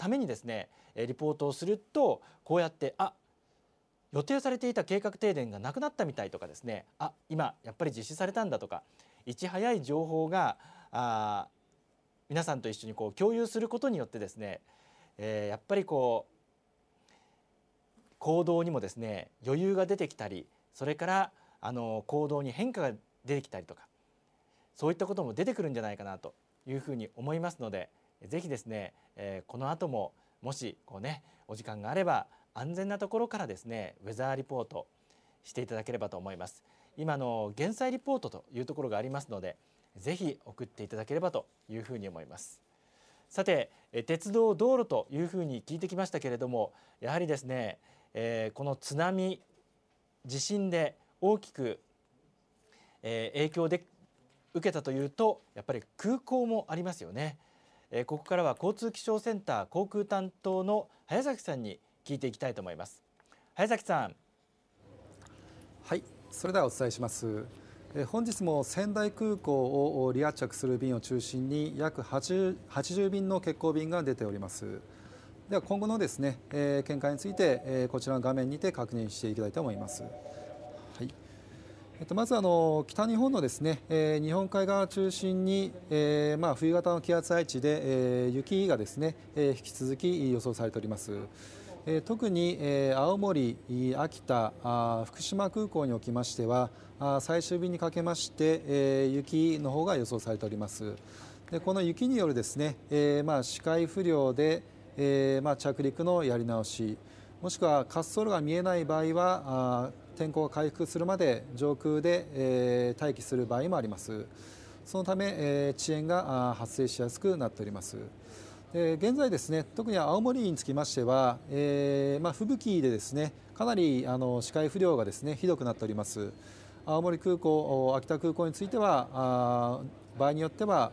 ためにですねリポートをするとこうやってあ予定されていた計画停電がなくなったみたいとかですねあ今やっぱり実施されたんだとかいち早い情報があ皆さんと一緒にこう共有することによってですね、えー、やっぱりこう行動にもですね余裕が出てきたりそれからあの行動に変化が出てきたりとかそういったことも出てくるんじゃないかなというふうに思いますのでぜひですね、えこの後ももしこうねお時間があれば安全なところからですねウェザーリポートしていただければと思います今の減災リポートというところがありますのでぜひ送っていただければというふうに思いますさて鉄道道路というふうに聞いてきましたけれどもやはりですね、えー、この津波地震で大きく、えー、影響で受けたというとやっぱり空港もありますよねえー、ここからは交通気象センター航空担当の早崎さんに聞いていきたいと思います早崎さんはいそれではお伝えします本日も仙台空港を離発着する便を中心に約 80, 80便の欠航便が出ておりますでは今後のですね、えー、見解について、えー、こちらの画面にて確認していきたいと思いますえっと、まずあの北日本のですね、えー、日本海側を中心に、えー、まあ冬型の気圧配置で、えー、雪がですね、えー、引き続き予想されております。えー、特に、えー、青森、秋田あ、福島空港におきましては、あ最終日にかけまして、えー、雪の方が予想されております。でこの雪によるですね、えー、まあ視界不良で、えー、まあ着陸のやり直し、もしくは滑走路が見えない場合は天候が回復するまで上空で、え待機する場合もありますそのため、え遅延が発生しやすくなっておりますで現在ですね特に青森につきましては、えー、まあ、吹雪でですねかなりあの視界不良がですねひどくなっております青森空港秋田空港については場合によっては、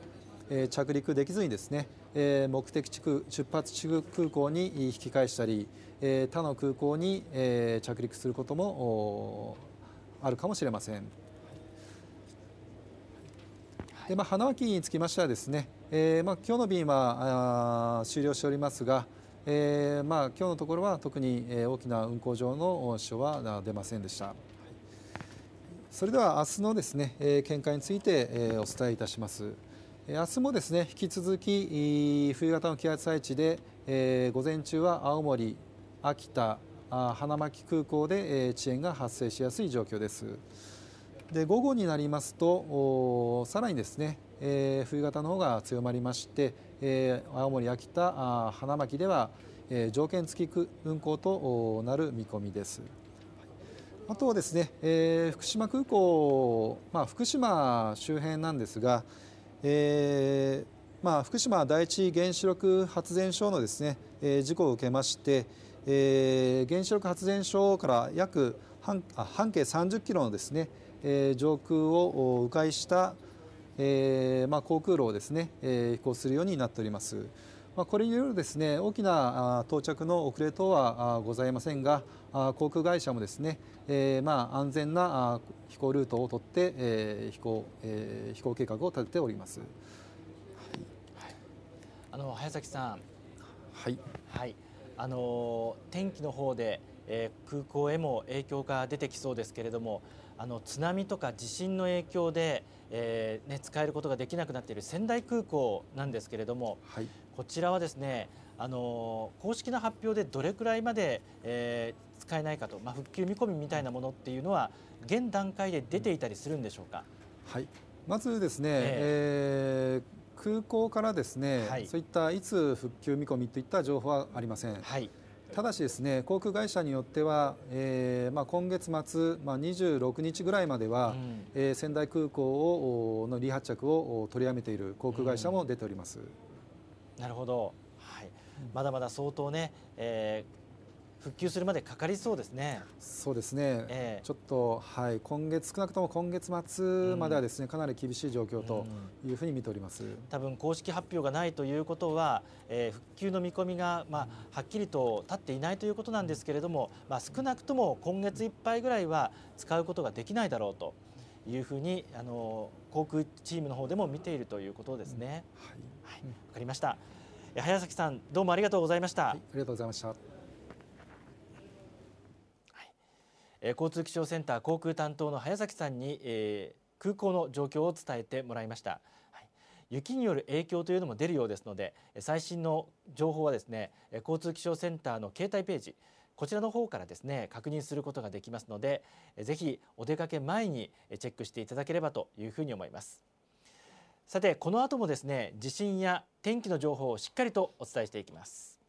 え着陸できずにですねえ目的地区出発地区空港に引き返したり、え他の空港に、え着陸することもあるかもしれません。でまあ、花巻につきましてはですね、えー、まあ、今日の便はあ終了しておりますが、えー、まあ、今日のところは特に、え大きな運航上の支障は出ませんでした。それでは明日のですね、え見解について、えお伝えいたします。明日もですね引き続き冬型の気圧配置で、えー、午前中は青森、秋田、花巻空港で、えー、遅延が発生しやすい状況です。で午後になりますとさらにですね、えー、冬型の方が強まりまして、えー、青森、秋田、花巻では、えー、条件付き運航となる見込みです。あとはですね、えー、福島空港、まあ、福島周辺なんですが、えー、まあ、福島第一原子力発電所のですね、えー、事故を受けまして、えー、原子力発電所から約半半径30キロのですね、え上空を迂回した、えまあ、航空路をですね、え飛行するようになっております。まあ、これによるですね大きな到着の遅れ等はございませんが航空会社もですね、えー、まあ安全な飛行ルートを取って、えー、飛行、えー、飛行計画を立てております。はい、あの早崎さん、はい、はい、あの天気の方で、えー、空港へも影響が出てきそうですけれども、あの津波とか地震の影響で、えーね、使えることができなくなっている仙台空港なんですけれども、はい、こちらはですねあの公式の発表でどれくらいまで、えー、使えないかと、まあ、復旧見込みみたいなものっていうのは現段階で出ていたりするんでしょうか。はいまずですね、えー、えー、空港からですね、はい、そういったいつ復旧見込みといった情報はありません。はいただしですね航空会社によっては、えーまあ、今月末、まあ、26日ぐらいまでは、うん、えー、仙台空港をの離発着を取りやめている航空会社も出ております。うんなるほど、はい、まだまだ相当ね、えー、復旧するまでかかりそうですね。そうですね。えー、ちょっとはい今月少なくとも今月末まではですね、うん、かなり厳しい状況というふうに見ております。多分公式発表がないということは、えー、復旧の見込みがまあはっきりと立っていないということなんですけれども、まあ少なくとも今月いっぱいぐらいは使うことができないだろうというふうにあの航空チームの方でも見ているということですね。うん、はい。はい、わかりました。早崎さん、どうもありがとうございました。はい、ありがとうございました。え交通気象センター航空担当の早崎さんに、えー、空港の状況を伝えてもらいました、はい、雪による影響というのも出るようですので最新の情報はですね交通気象センターの携帯ページこちらの方からですね確認することができますのでぜひお出かけ前にチェックしていただければというふうに思いますさてこの後もですね地震や天気の情報をしっかりとお伝えしていきます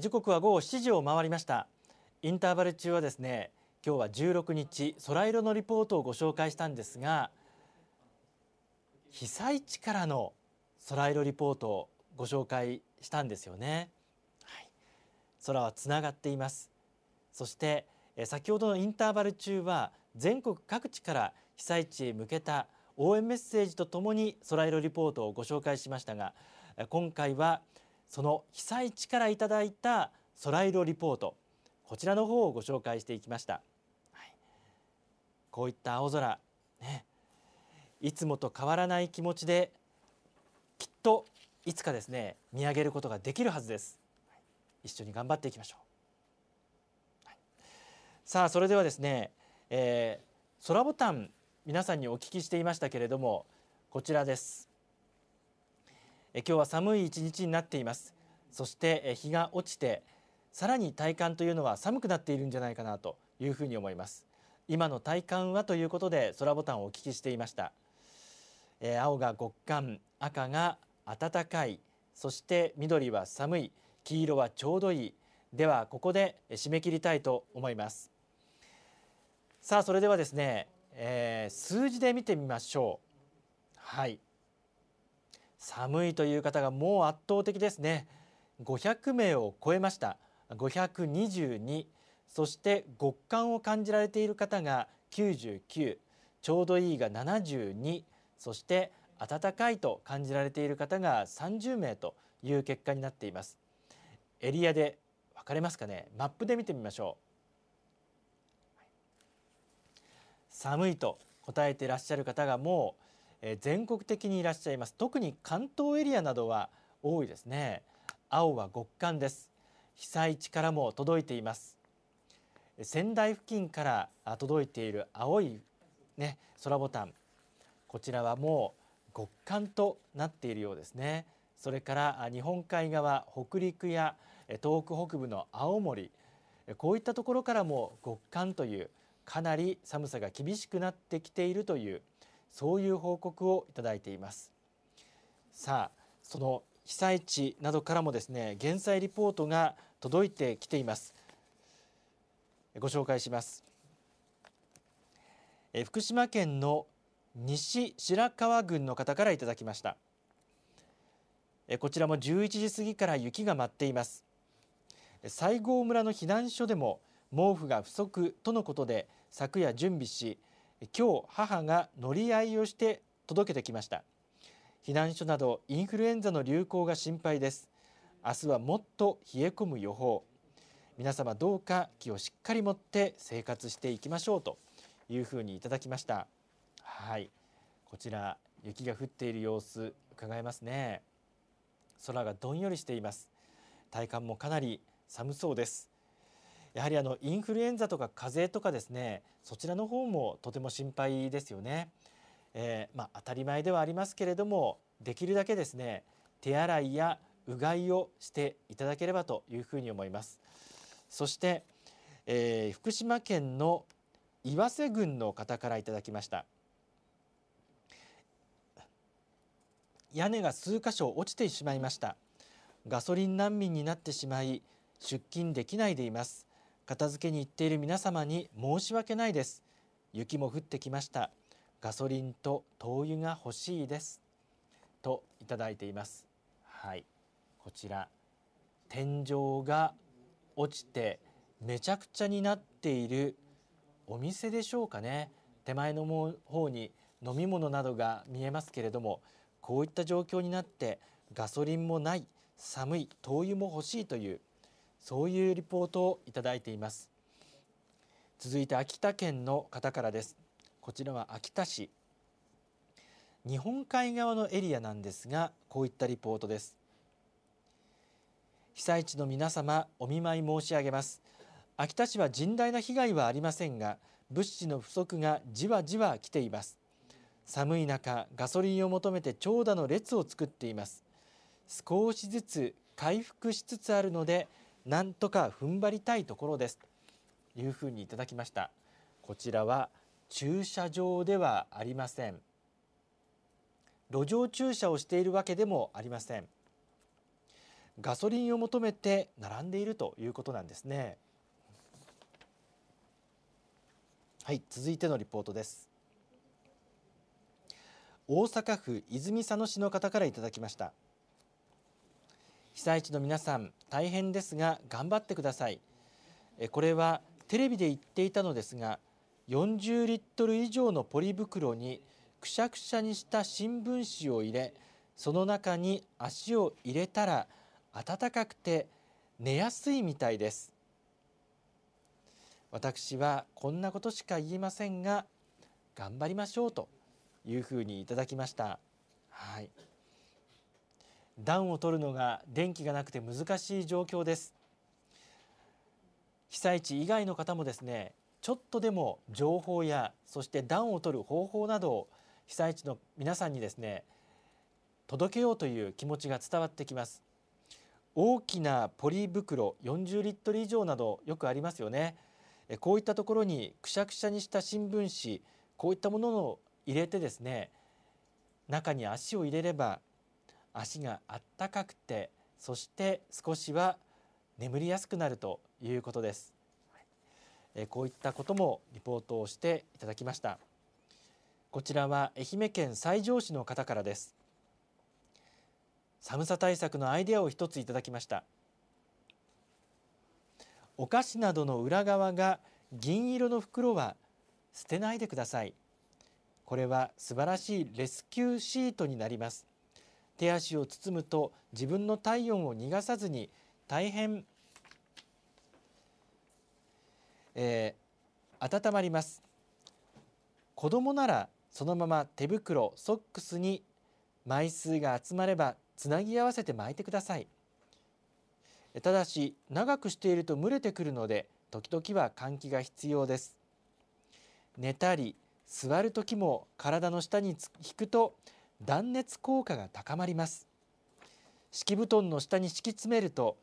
時刻は午後7時を回りましたインターバル中はですね今日は16日空色のリポートをご紹介したんですが被災地からの空色リポートをご紹介したんですよね、はい、空はつながっていますそして先ほどのインターバル中は全国各地から被災地へ向けた応援メッセージとともに空色リポートをご紹介しましたが今回はその被災地からいただいた空色リポートこちらの方をご紹介していきました、はい、こういった青空ねいつもと変わらない気持ちできっといつかですね見上げることができるはずです、はい、一緒に頑張っていきましょう、はい、さあそれではですね、えー、空ボタン皆さんにお聞きしていましたけれどもこちらです今日は寒い一日になっていますそして日が落ちてさらに体感というのは寒くなっているんじゃないかなというふうに思います今の体感はということで空ボタンをお聞きしていました、え青が極寒赤が暖かいそして緑は寒い黄色はちょうどいいではここで締め切りたいと思いますさあそれではですね、えー、数字で見てみましょうはい寒いという方がもう圧倒的ですね500名を超えました522そして極寒を感じられている方が99ちょうどいいが72そして暖かいと感じられている方が30名という結果になっていますエリアで分かれますかねマップで見てみましょう寒いと答えていらっしゃる方がもうえ全国的にいらっしゃいます特に関東エリアなどは多いですね青は極寒です被災地からも届いています仙台付近から届いている青いね空ボタンこちらはもう極寒となっているようですねそれから日本海側北陸や東北北部の青森こういったところからも極寒というかなり寒さが厳しくなってきているというそういう報告をいただいていますさあその被災地などからもですね減災リポートが届いてきていますご紹介しますえ福島県の西白川郡の方からいただきましたえこちらも11時過ぎから雪が舞っています西郷村の避難所でも毛布が不足とのことで昨夜準備し今日母が乗り合いをして届けてきました避難所などインフルエンザの流行が心配です明日はもっと冷え込む予報皆様どうか気をしっかり持って生活していきましょうというふうにいただきましたはいこちら雪が降っている様子伺えますね空がどんよりしています体感もかなり寒そうですやはりあのインフルエンザとか風邪とかですねそちらの方もとても心配ですよね。えー、まあ、当たり前ではありますけれどもできるだけですね手洗いやうがいをしていただければというふうに思います。そして、えー、福島県の岩瀬郡の方からいただきました。屋根が数箇所落ちてしまいました。ガソリン難民になってしまい出勤できないでいます片付けに行っている皆様に申し訳ないです雪も降ってきましたガソリンと灯油が欲しいですといただいていますはいこちら天井が落ちてめちゃくちゃになっているお店でしょうかね手前の方に飲み物などが見えますけれどもこういった状況になってガソリンもない寒い灯油も欲しいというそういうリポートをいただいています続いて秋田県の方からですこちらは秋田市日本海側のエリアなんですがこういったリポートです被災地の皆様お見舞い申し上げます秋田市は甚大な被害はありませんが物資の不足がじわじわ来ています寒い中ガソリンを求めて長蛇の列を作っています少しずつ回復しつつあるのでなんとか踏ん張りたいところですというふうにいただきましたこちらは駐車場ではありません路上駐車をしているわけでもありませんガソリンを求めて並んでいるということなんですねはい続いてのリポートです大阪府泉佐野市の方からいただきました被災地の皆さん大変ですが頑張ってくださいこれはテレビで言っていたのですが40リットル以上のポリ袋にくしゃくしゃにした新聞紙を入れその中に足を入れたら暖かくて寝やすいみたいです私はこんなことしか言いませんが頑張りましょうというふうにいただきましたはい。暖を取るのが電気がなくて難しい状況です被災地以外の方もですねちょっとでも情報やそして暖を取る方法などを被災地の皆さんにですね届けようという気持ちが伝わってきます大きなポリ袋40リットル以上などよくありますよねこういったところにくしゃくしゃにした新聞紙こういったものを入れてですね中に足を入れれば足があったかくてそして少しは眠りやすくなるということです、えこういったこともリポートをしていただきましたこちらは愛媛県西条市の方からです寒さ対策のアイデアを一ついただきましたお菓子などの裏側が銀色の袋は捨てないでくださいこれは素晴らしいレスキューシートになります手足を包むと自分の体温を逃がさずに大変、えー、温まります子供ならそのまま手袋ソックスに枚数が集まればつなぎ合わせて巻いてくださいただし長くしていると蒸れてくるので時々は換気が必要です寝たり座る時も体の下に引くと断熱効果が高まります敷布団の下に敷き詰めると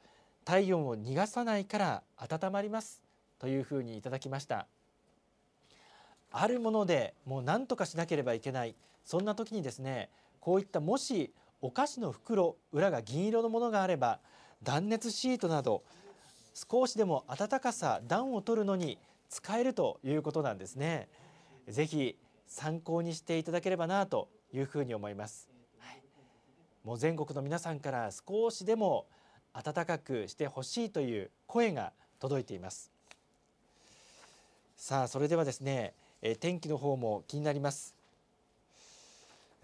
体温を逃がさないから温まりますというふうにいただきましたあるものでもう何とかしなければいけないそんな時にですねこういったもしお菓子の袋裏が銀色のものがあれば断熱シートなど少しでも暖かさ暖を取るのに使えるということなんですね。ぜひ参考にしていただければなというふうに思います、はい、もう全国の皆さんから少しでも暖かくしてほしいという声が届いていますさあそれではですね、え天気の方も気になります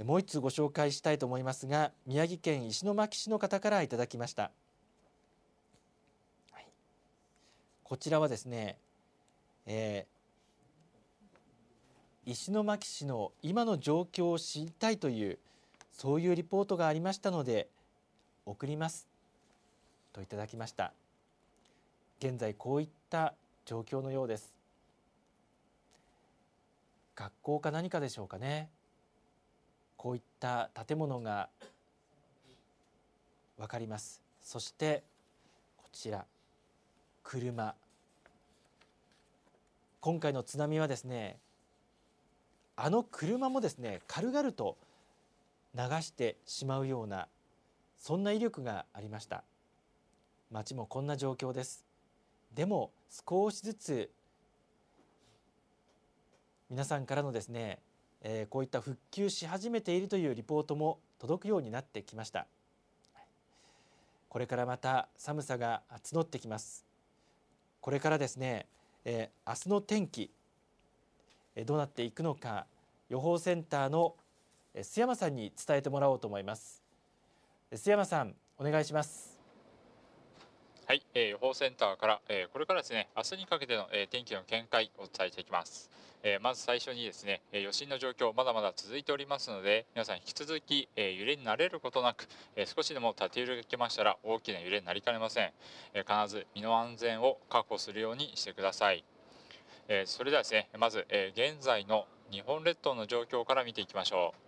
もう一つご紹介したいと思いますが宮城県石巻市の方からいただきました、はい、こちらはですね、えー石巻市の今の状況を知りたいというそういうリポートがありましたので送りますといただきました現在こういった状況のようです学校か何かでしょうかねこういった建物がわかりますそしてこちら車今回の津波はですねあの車もですね軽々と流してしまうようなそんな威力がありました街もこんな状況ですでも少しずつ皆さんからのですね、えー、こういった復旧し始めているというリポートも届くようになってきましたこれからまた寒さが募ってきますこれからですね、えー、明日の天気どうなっていくのか予報センターの須山さんに伝えてもらおうと思います須山さんお願いしますはい、えー、予報センターから、えー、これからですね明日にかけての、えー、天気の見解を伝えていきますえまず最初にですね、え余震の状況まだまだ続いておりますので皆さん引き続き、え揺れに慣れることなく、え少しでも縦揺れが来ましたら大きな揺れになりかねません、え必ず身の安全を確保するようにしてください、えそれではですねまず、え現在の日本列島の状況から見ていきましょう。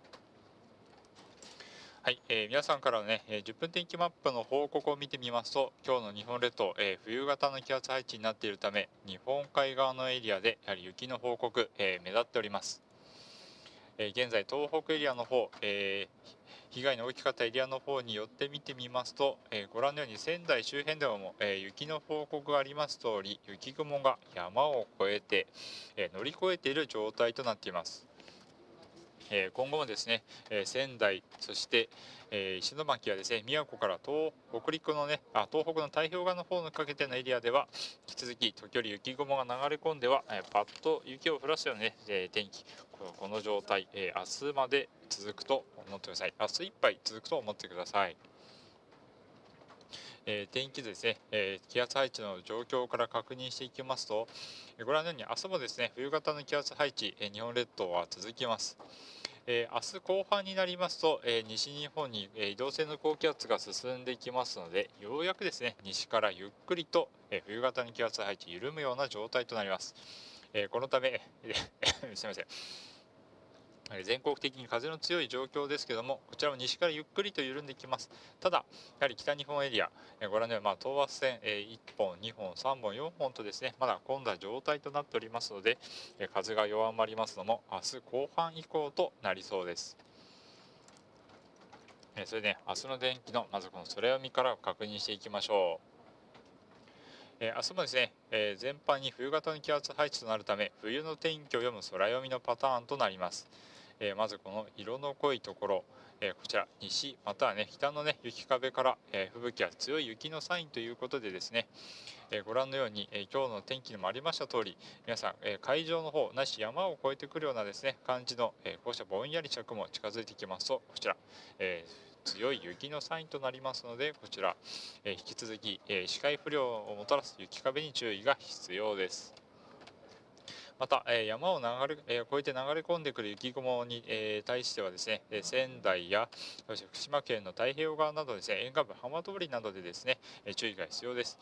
はい、えー、皆さんからのね、えー、10分天気マップの報告を見てみますと、今日の日本列島、えー、冬型の気圧配置になっているため、日本海側のエリアでやはり雪の報告、えー、目立っております。え現在、東北エリアの方、え被害の大きかったエリアの方に寄って見てみますと、えー、ご覧のように仙台周辺でも、えー、雪の報告があります通り雪雲が山を越えて、え乗り越えている状態となっています。え今後もですね、え仙台そして、え石巻はですね宮古から東北陸のねあ東北の太平洋側の方にかけてのエリアでは引き続き時折雪雲が流れ込んでは、えパッと雪を降らすような、ねえ天気この状態、え明日まで続くと思ってください明日いっぱい続くと思ってください。え天気図ですね、え気圧配置の状況から確認していきますと、えご覧のように明日もですね冬型の気圧配置、え日本列島は続きます。え明日後半になりますと、え西日本に、え移動性の高気圧が進んでいきますのでようやくですね西からゆっくりと、え冬型の気圧配置緩むような状態となります、えこのため すみません全国的に風の強い状況ですけども、こちらも西からゆっくりと緩んできます。ただ、やはり北日本エリア、えご覧のように、まあ、等圧線、え1本、2本、3本、4本とですね、まだ混んだ状態となっておりますので、え風が弱まりますのも、明日後半以降となりそうです。えそれで、ね、明日の天気の、まずこの空読みから確認していきましょう。えー、明日もですね、えー、全般に冬型の気圧配置となるため冬の天気を読む空読みのパターンとなります。えー、まずこの色の濃いところ、えー、こちら西またはね北のね雪壁から、えー、吹雪や強い雪のサインということでですね、えご覧のように、え今日の天気にもありました通り皆さん、え海上の方なし山を越えてくるようなですね感じの、えこうしたぼんやり着も近づいてきますとこちら、え強い雪のサインとなりますのでこちら、え引き続き、え視界不良をもたらす雪壁に注意が必要です。また、え山を流れ、え越えて流れ込んでくる雪雲に、え対してはですね、え仙台や福島県の太平洋側などですね沿岸部浜通りなどでですね、え注意が必要です。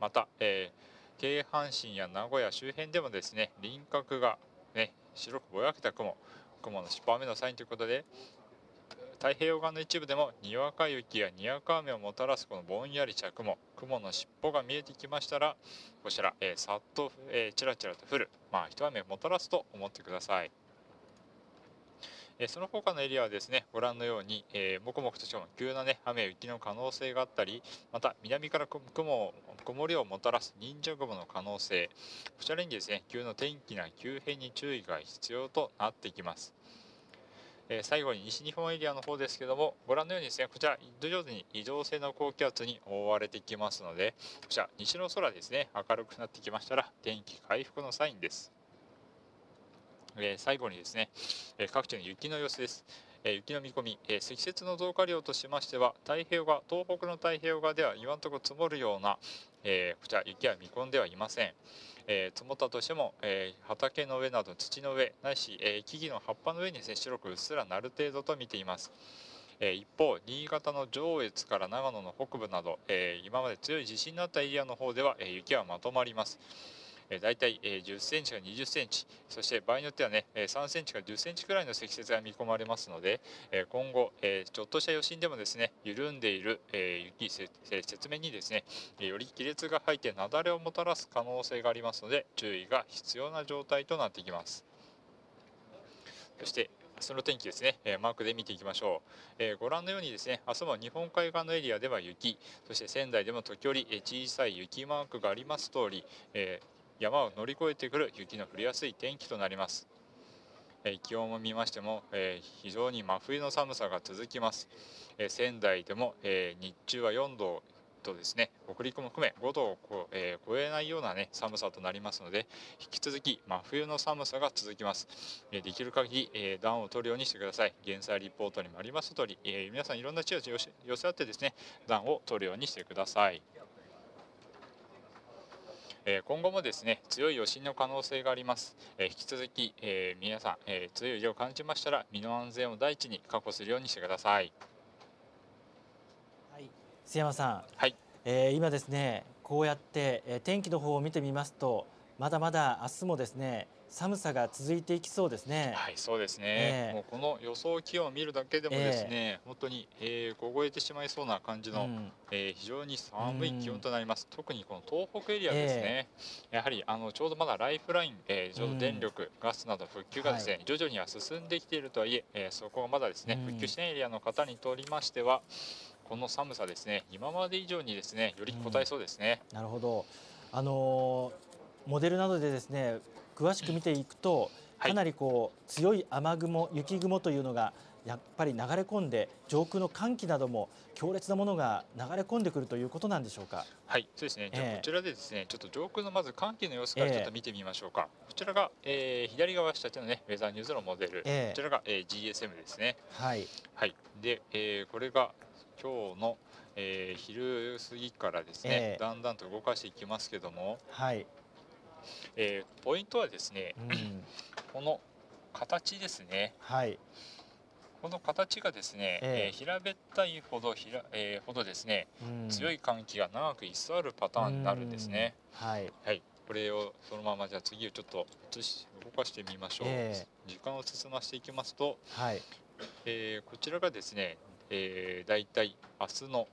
また、え京阪神や名古屋周辺でもですね輪郭がね白くぼやけた雲雲の尻尾雨のサインということで、太平洋側の一部でもにわか雪やにわか雨をもたらすこのぼんやり着た雲雲の尻尾が見えてきましたらこちら、えー、さっと、えー、ちらちらと降る、まあ、一雨をもたらすと思ってください。えその他のエリアはですねご覧のように、えー、もこもことしても急な、ね、雨雪の可能性があったりまた南から雲を曇りをもたらす忍者雲の可能性こちらにですね急の天気な急変に注意が必要となってきます。え最後に西日本エリアの方ですけども、ご覧のようにですね、こちら、徐々に移動性の高気圧に覆われてきますので、こちら、西の空ですね、明るくなってきましたら、天気回復のサインです。え最後にですね、え各地の雪の様子です。え雪の見込み、え積雪の増加量としましては太平洋側東北の太平洋側では今のところ積もるような、えこちら雪は見込んではいません、え積もったとしても、え畑の上など土の上ないし、え木々の葉っぱの上に白くうっすらなる程度と見ています一方、新潟の上越から長野の北部など、今まで強い地震のあったエリアの方では雪はまとまります。大体10センチから20センチ、そして場合によってはね、3センチから10センチくらいの積雪が見込まれますので、今後、ちょっとした余震でもですね、緩んでいる雪、雪面にですね、より亀裂が入って雪崩をもたらす可能性がありますので、注意が必要な状態となってきます。そしてその天気ですね、えマークで見ていきましょう、えご覧のようにですね明日も日本海側のエリアでは雪そして仙台でも時折、え小さい雪マークがあります通り、えー山を乗り越えてくる雪の降りやすい天気となります、え気温を見ましても、え非常に真冬の寒さが続きます、え仙台でも、え日中は4度とですね北陸も含め5度を超,、え超えないような、ね、寒さとなりますので引き続き真冬の寒さが続きます、えできる限り、え暖を取るようにしてください減災リポートにもあります通り、え皆さんいろんな知恵を寄せ合ってですね暖を取るようにしてください。え今後もですね強い余震の可能性があります、え引き続き、え皆さん、え強い揺れを感じましたら身の安全を第一に確保するようにしてくださいはい須山さん、はいえ今ですねこうやって、え天気の方を見てみますとまだまだ明日もですね寒さが続いていきそうですね。はい、そうですね。えー、もうこの予想気温を見るだけでもですね、えー、本当に、えー、凍えてしまいそうな感じの、うん、えー、非常に寒い気温となります。うん、特にこの東北エリアですね。えー、やはりあのちょうどまだライフライン、えー、ちょうど電力、うん、ガスなど復旧がですね、はい、徐々には進んできているとはいえ、えー、そこはまだですね、復旧しないエリアの方にとりましては、この寒さですね、今まで以上にですね、よりこえそうですね。なるほど。あのモデルなどでですね詳しく見ていくと、かなりこう強い雨雲、雪雲というのがやっぱり流れ込んで上空の寒気なども強烈なものが流れ込んでくるということなんでしょうか。はい、そうですね。じゃこちらでですね、ちょっと上空のまず寒気の様子からちょっと見てみましょうか。えー、こちらが、えー、左側下手のねウェザーニューズのモデル、えー、こちらが、えー、GSM ですね。はい。はい。で、えー、これが今日の、えー、昼過ぎからですね、だんだんと動かしていきますけども、はい。えー、ポイントはですね、うん、この形ですね。はい。この形がですね、ええー、平べったいほどひら、えー、ほどですね、うん、強い寒気が長く居座るパターンになるんですね。はい、はい、これをそのままじゃ次をちょっと移し動かしてみましょう、えー、時間を進ませていきますと、はいえー、こちらがですね、えー、だいたい明日の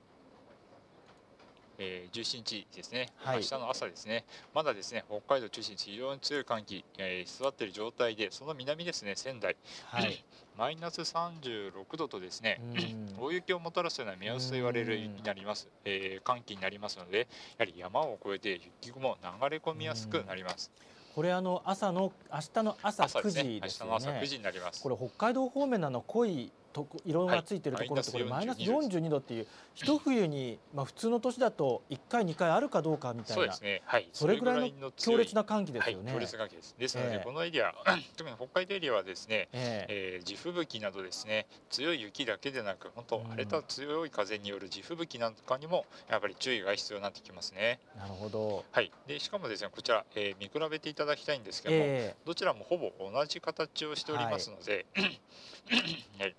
えー、17日ですね、はい、明日の朝ですね、まだですね北海道中心に非常に強い寒気、えー、座っている状態で、その南ですね、仙台、はい、マイナス36度とですね、大雪をもたらすような目安と言われるになります、えー、寒気になりますので、やはり山を越えて雪雲、流れ込みやすくなります。これあの朝の明日の朝9時ですね。明日の朝9時になります。これ北海道方面なの濃いといろがついてるところってこれマイナス42度っていう一冬に、まあ、普通の年だと1回2回あるかどうかみたいなそうです、ねはい、それぐらいの強烈な寒気ですよね。はい、強烈な寒気ですですので、このエリア、えー、特に北海道エリアはですね、えー、え地吹雪などですね強い雪だけでなく本当荒れた強い風による地吹雪なんかにもやっぱり注意が必要になってきますね。なるほど、はい、でしかもですねこちら、えー、見比べていただきたいんですけども、えー、どちらもほぼ同じ形をしておりますので、はい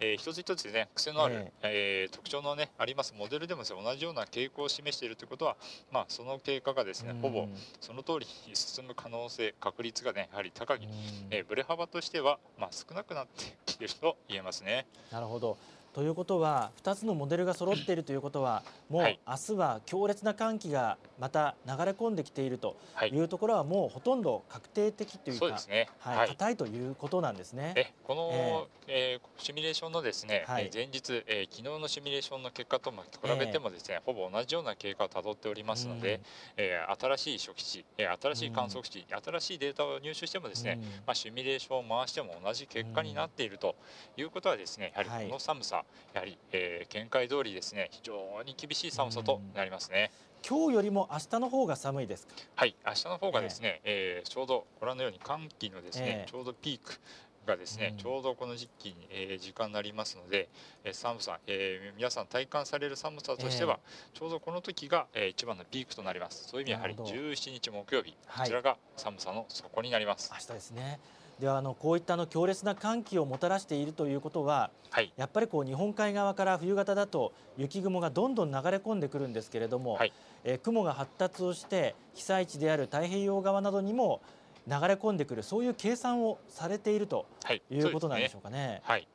えー、一つ一つね癖のある、ええー、特徴のねありますモデルでもです、ね、同じような傾向を示しているということは、まあ、その経過がですね、ほぼその通りに進む可能性確率がねやはり高い、えー、ブレ幅としては、まあ、少なくなってきていると言えますね。なるほどということは2つのモデルが揃っているということはもう明日は強烈な寒気がまた流れ込んできているというところはもうほとんど確定的というか、ね、はい、硬いということなんですね。この、えー、えー、シミュレーションのですね、はい、前日、えー、昨日のシミュレーションの結果と比べてもですね、えー、ほぼ同じような経過をたどっておりますので、えー、新しい初期値、えー、新しい観測値、新しいデータを入手してもですね、まあシミュレーションを回しても同じ結果になっているということはですね、やはりこの寒さ、はいやはり、えー、見解通りですね非常に厳しい寒さとなりますね。今日よりも明日の方が寒いですはい明日の方がですね、えー、えー、ちょうどご覧のように寒気のですね、えー、ちょうどピークがですね、うん、ちょうどこの時期に、えー、時間になりますので、えー、寒さ、えー、皆さん体感される寒さとしては、えー、ちょうどこの時が、えー、一番のピークとなりますそういう意味やはり17日木曜日、こちらが寒さの底になります、はい、明日ですねではあのこういったの強烈な寒気をもたらしているということは、はい、やっぱりこう日本海側から冬型だと雪雲がどんどん流れ込んでくるんですけれども、はい、え雲が発達をして被災地である太平洋側などにも流れ込んでくるそういう計算をされているということなんでしょうかね。はい、ねはい、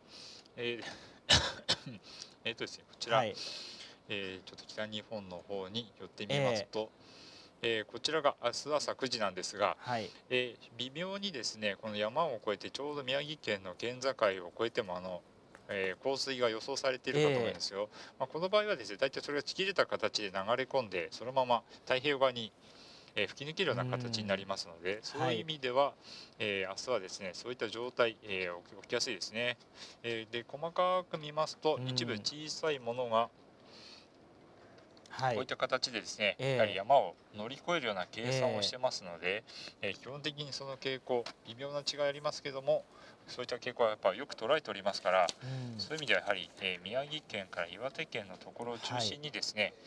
えー、えとですねこちら、はい、えー、ちょっと北日本の方に寄ってみますと、えー、こちらが明日朝9時なんですが、はい、えー、微妙にですねこの山を越えてちょうど宮城県の県境を越えてもあのえー、降水が予想されているかと思うんですよ、えー、まあ、この場合はですね大体それがちぎれた形で流れ込んでそのまま太平洋側に、えー、吹き抜けるような形になりますので、そういう意味では、はい、えー、明日はですねそういった状態、えー、起きやすいですね、えで細かく見ますと一部小さいものが、はい、こういった形でですね、えー、やはり山を乗り越えるような計算をしてますので、えー、基本的にその傾向微妙な違いありますけどもそういった傾向はやっぱよく捉えておりますから、うん、そういう意味ではやはり、えー、宮城県から岩手県のところを中心にですね、はい、こ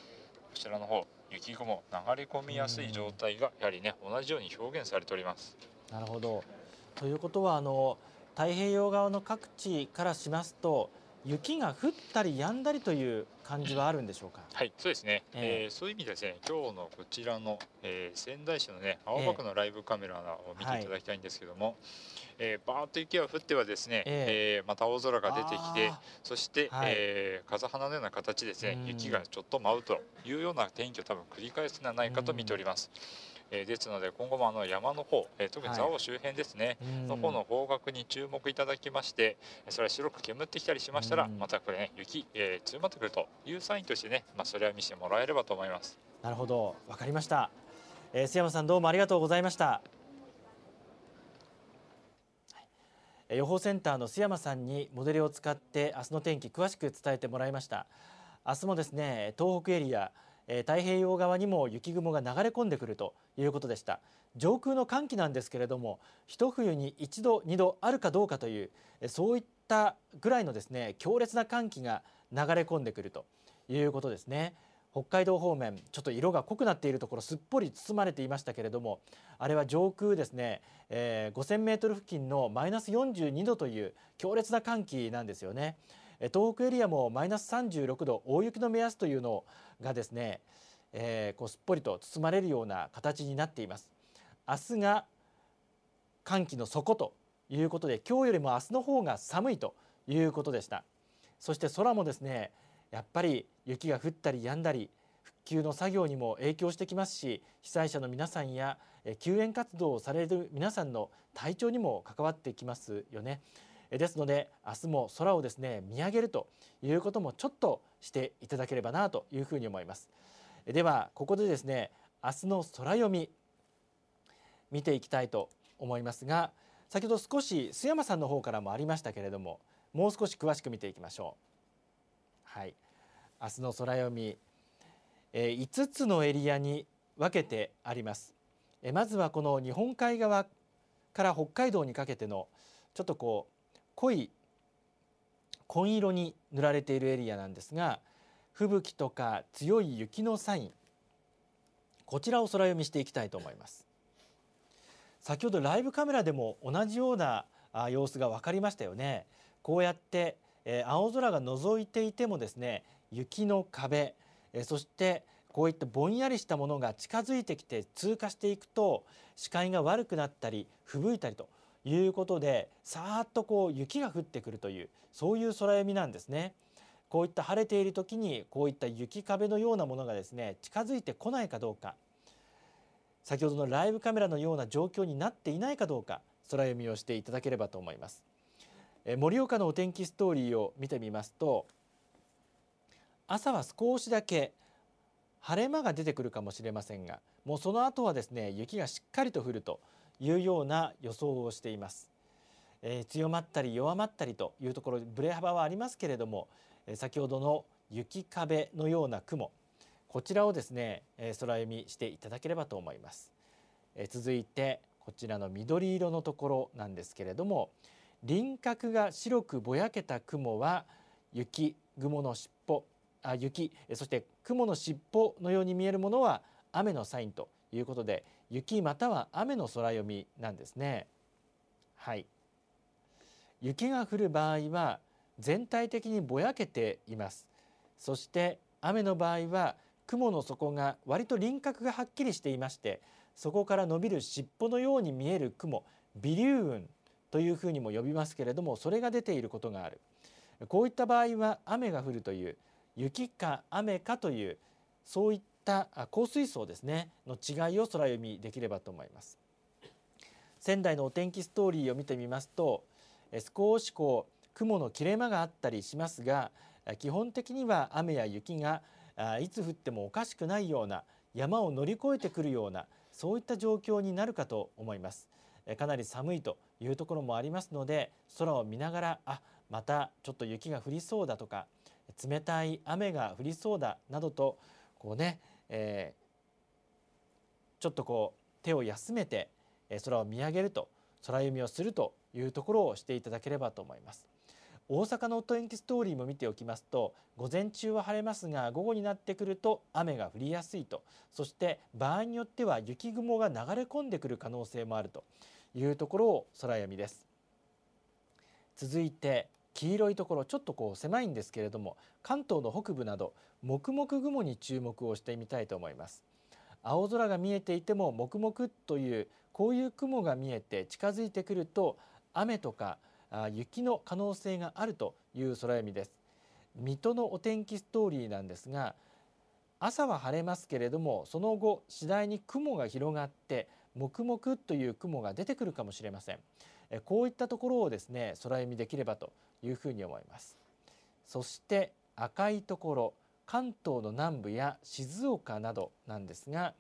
ちらの方雪雲流れ込みやすい状態がやはりね同じように表現されております。なるほどということはあの太平洋側の各地からしますと雪が降ったり止んだりという感じはあるんでしょうか。はい、そうですね。えー、えー、そういう意味でですね、今日のこちらの、えー、仙台市のね青葉区のライブカメラを見ていただきたいんですけども、えー、えー、バーッと雪が降ってはですね、えー、えー、また青空が出てきて、そして、はい、えー、風花のような形ですね、雪がちょっと舞うというような天気を多分繰り返すんじゃないかと見ております。うんえですので今後もあの山の方、え特に蔵王周辺ですね、はい、の方の方角に注目いただきましてそれは白く煙ってきたりしましたらまたこれね雪、え強まってくるというサインとしてね、まあ、それは見せてもらえればと思いますなるほどわかりました、えー、須山さんどうもありがとうございました予報センターの須山さんにモデルを使って明日の天気詳しく伝えてもらいました明日もですね東北エリアえー、太平洋側にも雪雲が流れ込んでくるということでした上空の寒気なんですけれども一冬に一度二度あるかどうかという、えそういったぐらいのですね強烈な寒気が流れ込んでくるということですね北海道方面ちょっと色が濃くなっているところすっぽり包まれていましたけれどもあれは上空ですね、えー、5000メートル付近のマイナス42度という強烈な寒気なんですよね。東北エリアもマイナス36度大雪の目安というのがですね、えー、こうすっぽりと包まれるような形になっています明日が寒気の底ということで今日よりも明日の方が寒いということでしたそして空もですねやっぱり雪が降ったり止んだり復旧の作業にも影響してきますし被災者の皆さんや救援活動をされる皆さんの体調にも関わってきますよね。ですので明日も空をですね見上げるということもちょっとしていただければなというふうに思いますではここでですね明日の空読み見ていきたいと思いますが先ほど少し須山さんの方からもありましたけれどももう少し詳しく見ていきましょうはい明日の空読み、え5つのエリアに分けてありますえまずはこの日本海側から北海道にかけてのちょっとこう濃い紺色に塗られているエリアなんですが吹雪とか強い雪のサインこちらを空読みしていきたいと思います先ほどライブカメラでも同じような様子が分かりましたよねこうやって、え青空が覗いていてもですね雪の壁、えそしてこういったぼんやりしたものが近づいてきて通過していくと視界が悪くなったり吹雪いたりということでさーっとこう雪が降ってくるというそういう空読みなんですね。こういった晴れている時にこういった雪壁のようなものがですね近づいてこないかどうか先ほどのライブカメラのような状況になっていないかどうか空読みをしていただければと思います。盛岡のお天気ストーリーを見てみますと朝は少しだけ晴れ間が出てくるかもしれませんがもうその後はですね雪がしっかりと降るというような予想をしています。えー、強まったり弱まったりというところブレ幅はありますけれども、え先ほどの雪壁のような雲こちらをですね、え空読みしていただければと思います、え続いてこちらの緑色のところなんですけれども輪郭が白くぼやけた雲は雪雲の尻尾あ雪そして雲の尻尾のように見えるものは雨のサインということで雪または雨の空読みなんですね。はい、雪が降る場合は全体的にぼやけています。そして雨の場合は雲の底が割と輪郭がはっきりしていましてそこから伸びる尻尾のように見える雲微粒雲というふうにも呼びますけれどもそれが出ていることがあるこういった場合は雨が降るという雪か雨かというそういっった降水層ですねの違いを空読みできればと思います仙台のお天気ストーリーを見てみますと少しこう雲の切れ間があったりしますが基本的には雨や雪がいつ降ってもおかしくないような山を乗り越えてくるようなそういった状況になるかと思いますかなり寒いというところもありますので空を見ながらあまたちょっと雪が降りそうだとか冷たい雨が降りそうだなどとこうね、えー、ちょっとこう手を休めて空を見上げると空読みをするというところをしていただければと思います。大阪のお天気ストーリーも見ておきますと午前中は晴れますが午後になってくると雨が降りやすいとそして場合によっては雪雲が流れ込んでくる可能性もあるというところを空読みです続いて黄色いところちょっとこう狭いんですけれども関東の北部など黙々雲に注目をしてみたいと思います青空が見えていても黙々というこういう雲が見えて近づいてくると雨とか雪の可能性があるという空読みです水戸のお天気ストーリーなんですが朝は晴れますけれどもその後次第に雲が広がって黙々という雲が出てくるかもしれませんこういったところをですね空読みできればというふうに思いますそして赤いところ関東の南部や静岡などなんですが、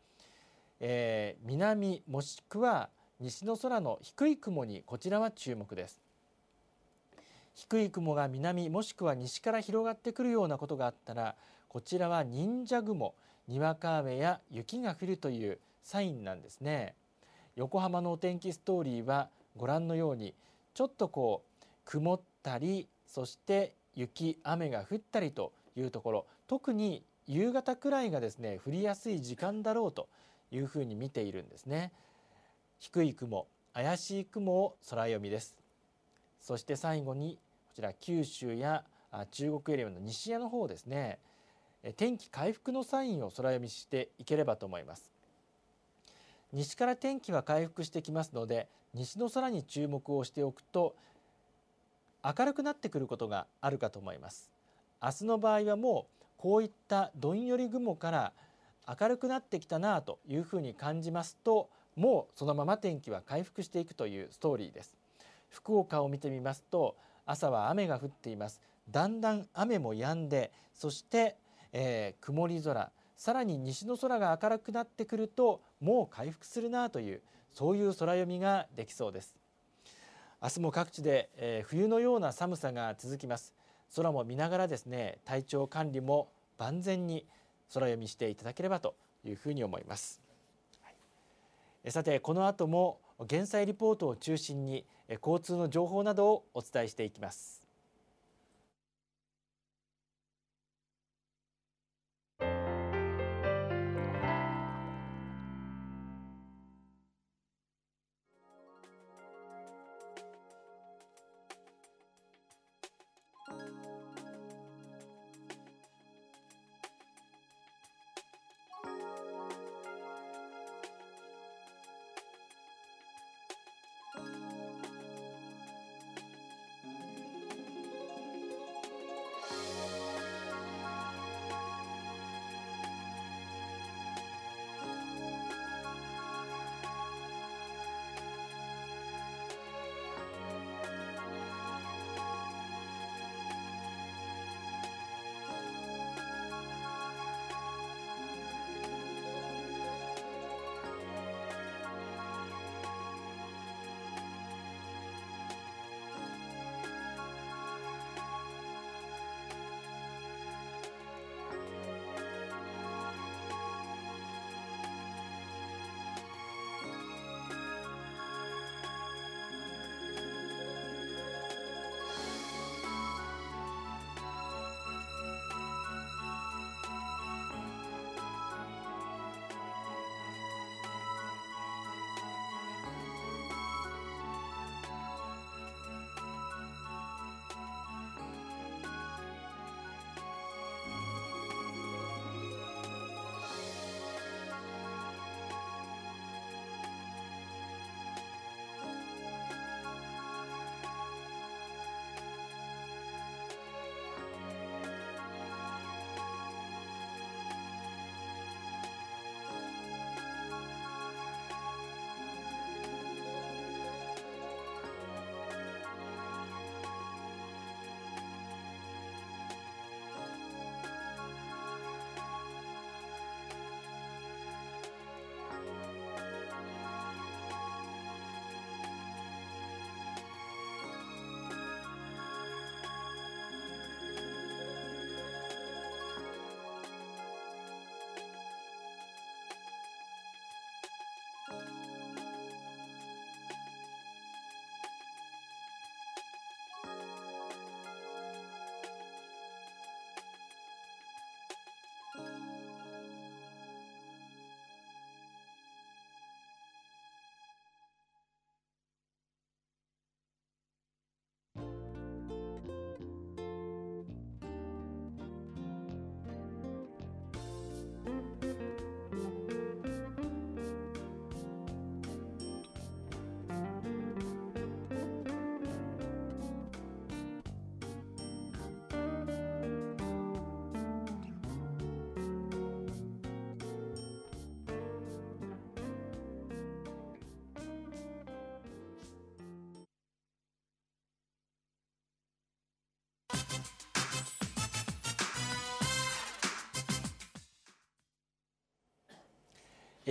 えー、南もしくは西の空の低い雲にこちらは注目です低い雲が南もしくは西から広がってくるようなことがあったらこちらは忍者雲にわか雨や雪が降るというサインなんですね横浜のお天気ストーリーはご覧のようにちょっとこう曇ったりそして雪雨が降ったりというところ特に夕方くらいがですね降りやすい時間だろうというふうに見ているんですね低い雲怪しい雲を空読みですそして最後にこちら九州や中国エリアの西屋の方ですね天気回復のサインを空読みしていければと思います西から天気は回復してきますので西の空に注目をしておくと明るくなってくることがあるかと思います明日の場合はもうこういったどんより雲から明るくなってきたなというふうに感じますともうそのまま天気は回復していくというストーリーです福岡を見てみますと朝は雨が降っていますだんだん雨も止んでそして、えー、曇り空さらに西の空が明るくなってくるともう回復するなというそういう空読みができそうです明日も各地で、えー、冬のような寒さが続きます空も見ながらですね体調管理も万全に空読みしていただければというふうに思います、はい、えさてこの後も減災リポートを中心に交通の情報などをお伝えしていきます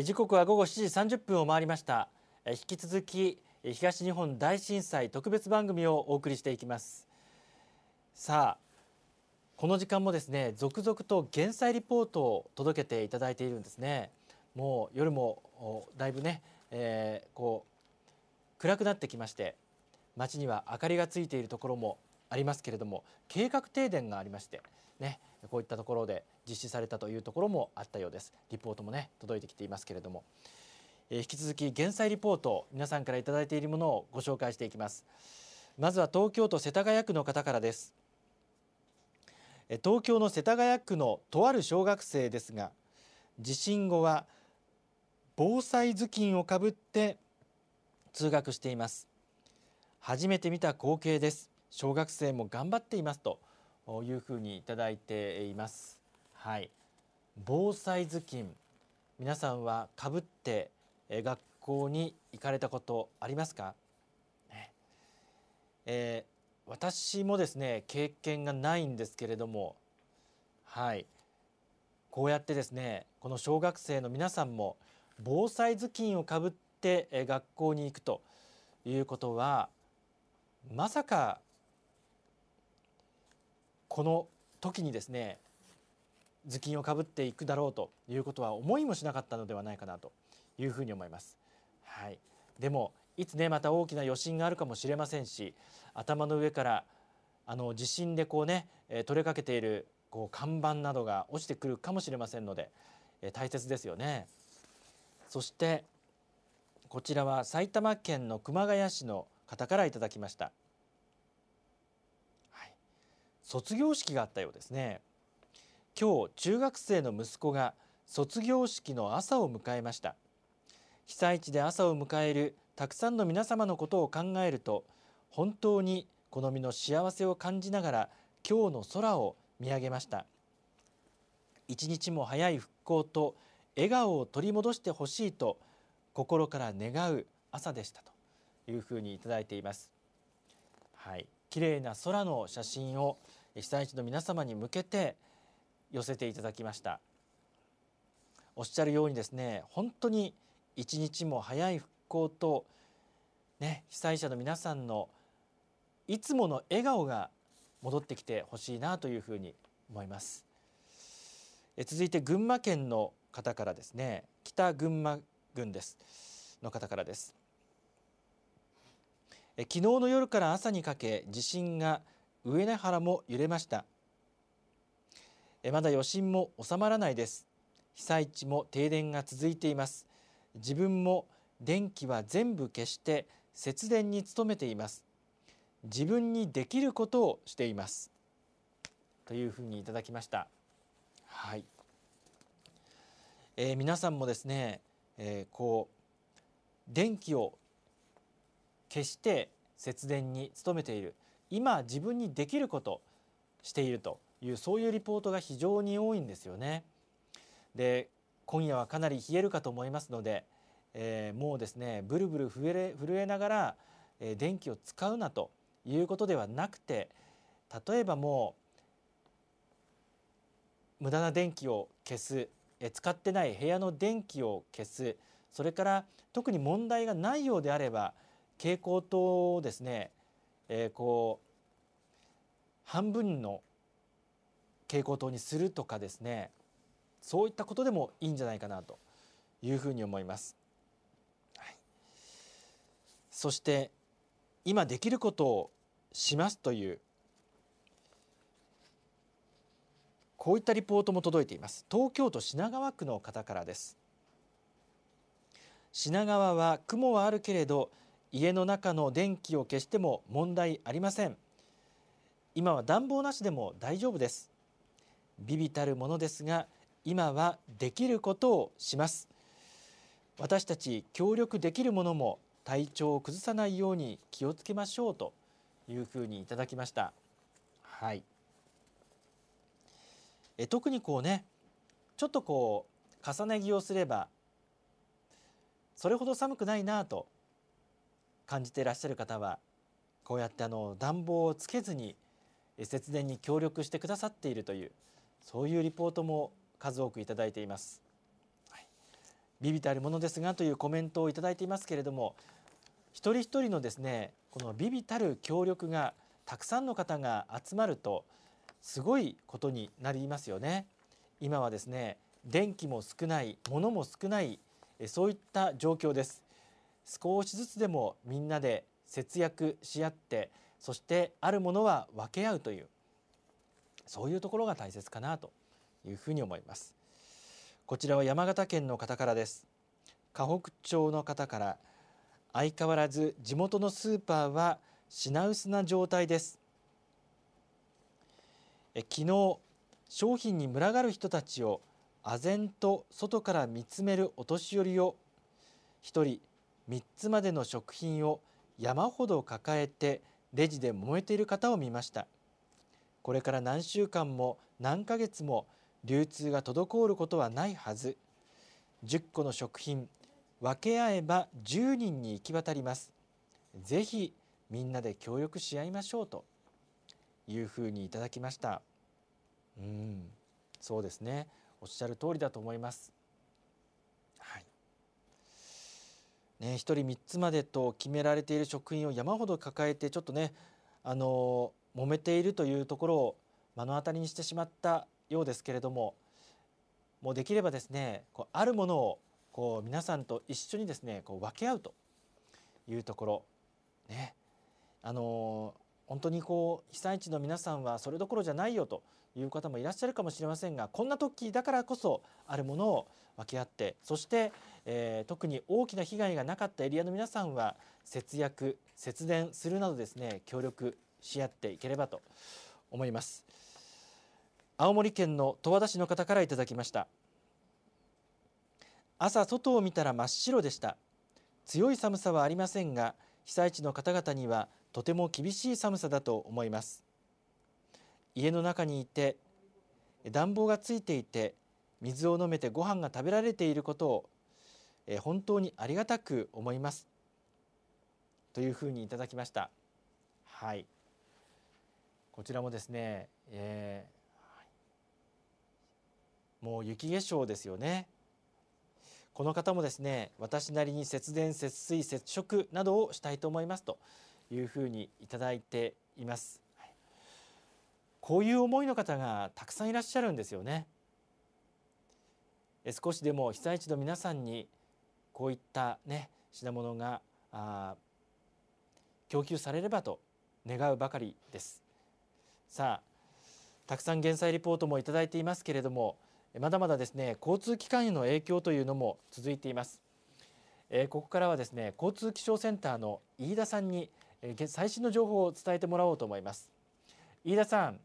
時刻は午後7時30分を回りました引き続き東日本大震災特別番組をお送りしていきますさあこの時間もですね続々と減災リポートを届けていただいているんですねもう夜もだいぶね、えー、こう暗くなってきまして街には明かりがついているところもありますけれども計画停電がありまして、ね、こういったところで実施されたというところもあったようですリポートも、ね、届いてきていますけれども、えー、引き続き減災リポート皆さんから頂いているものをご紹介していきますまずは東京都世田谷区の方からです東京の世田谷区のとある小学生ですが地震後は防災頭巾をかぶって通学しています初めて見た光景です小学生も頑張っていますというふうにいただいています。はい、防災頭巾皆さんはかぶって学校に行かれたことありますか、ねえー、私もですね経験がないんですけれどもはいこうやってですねこの小学生の皆さんも防災頭巾をかぶって学校に行くということはまさかこの時にですね頭巾をかぶっていくだろうということは思いもしなかったのではないかなというふうに思います。はい、でもいつねまた大きな余震があるかもしれませんし頭の上からあの地震でこうね取れかけているこう看板などが落ちてくるかもしれませんので大切ですよね。そしてこちらは埼玉県の熊谷市の方からいただきました。卒業式があったようですね今日中学生の息子が卒業式の朝を迎えました被災地で朝を迎えるたくさんの皆様のことを考えると本当にこの身の幸せを感じながら今日の空を見上げました一日も早い復興と笑顔を取り戻してほしいと心から願う朝でしたというふうにいただいていますはい。綺麗な空の写真を被災地の皆様に向けて寄せていただきましたおっしゃるようにですね本当に一日も早い復興と、ね、被災者の皆さんのいつもの笑顔が戻ってきてほしいなというふうに思いますえ続いて群馬県の方からですね北群馬郡ですの方からです昨日の夜から朝にかけ地震が上根原も揺れましたまだ余震も収まらないです被災地も停電が続いています自分も電気は全部消して節電に努めています自分にできることをしていますというふうにいただきましたはい、えー、皆さんもですね、えー、こう電気を決して節電に努めている今自分にできることしているというそういうリポートが非常に多いんですよね。で今夜はかなり冷えるかと思いますので、えー、もうですねブルブル震え震えながら、えー、電気を使うなということではなくて例えばもう無駄な電気を消す、えー、使ってない部屋の電気を消すそれから特に問題がないようであれば蛍光灯をですね、えー、こう半分の蛍光灯にするとかですねそういったことでもいいんじゃないかなというふうに思います。はい、そして今できることをしますというこういったリポートも届いています東京都品川区の方からです品川は雲はあるけれど家の中の電気を消しても問題ありません今は暖房なしでも大丈夫です微々たるものですが今はできることをします私たち協力できるものも体調を崩さないように気をつけましょうというふうにいただきましたはいえ特にこうねちょっとこう重ね着をすればそれほど寒くないなと感じていらっしゃる方はこうやってあの暖房をつけずに節電に協力してくださっているというそういうリポートも数多くいただいています。はい、ビビたるものですがというコメントを頂いていますけれども一人一人のですねこのビビたる協力がたくさんの方が集まるとすごいことになりますよね。今はですね電気も少ない物も少ないそういった状況です。少しずつでもみんなで節約し合ってそしてあるものは分け合うというそういうところが大切かなというふうに思いますこちらは山形県の方からです河北町の方から相変わらず地元のスーパーは品薄な状態ですえ昨日商品に群がる人たちを唖然と外から見つめるお年寄りを一人3つまでの食品を山ほど抱えてレジで燃えている方を見ましたこれから何週間も何ヶ月も流通が滞ることはないはず10個の食品分け合えば10人に行き渡りますぜひみんなで協力し合いましょうというふうにいただきましたうんそうですねおっしゃる通りだと思いますね、1人3つまでと決められている職員を山ほど抱えてちょっとねあの揉めているというところを目の当たりにしてしまったようですけれどももうできればですねこうあるものをこう皆さんと一緒にですねこう分け合うというところねあの本当にこう被災地の皆さんはそれどころじゃないよという方もいらっしゃるかもしれませんがこんな時だからこそあるものを分け合ってそしてえー、特に大きな被害がなかったエリアの皆さんは節約節電するなどですね協力し合っていければと思います青森県の十和田市の方からいただきました朝外を見たら真っ白でした強い寒さはありませんが被災地の方々にはとても厳しい寒さだと思います家の中にいて暖房がついていて水を飲めてご飯が食べられていることをえ本当にありがたく思いますというふうにいただきましたはいこちらもですね、えー、もう雪化粧ですよねこの方もですね私なりに節電節水節食などをしたいと思いますというふうにいただいています、こういう思いの方がたくさんいらっしゃるんですよね少しでも被災地の皆さんにこういったね品物が供給されればと願うばかりですさあたくさん減災リポートもいただいていますけれどもまだまだですね交通機関への影響というのも続いています、えー、ここからはですね交通気象センターの飯田さんに、えー、最新の情報を伝えてもらおうと思います飯田さん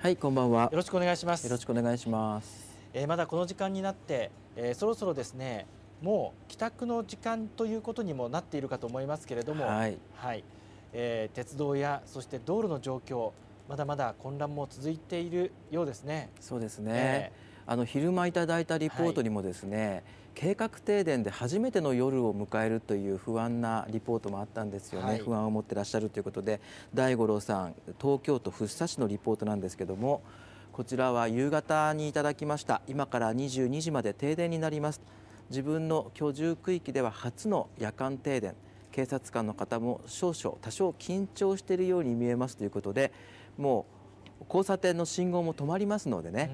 はいこんばんはよろしくお願いしますよろしくお願いします、えー、まだこの時間になって、えー、そろそろですねもう帰宅の時間ということにもなっているかと思いますけれども、はい、はい、えー、鉄道やそして道路の状況、まだまだ混乱も続いているようですね。そうですね。えー、あの昼間いただいたリポートにもですね、はい、計画停電で初めての夜を迎えるという不安なリポートもあったんですよね、はい、不安を持ってらっしゃるということで大五郎さん東京都福生市のリポートなんですけどもこちらは夕方にいただきました今から22時まで停電になります自分の居住区域では初の夜間停電警察官の方も少々多少緊張しているように見えますということでもう交差点の信号も止まりますのでね、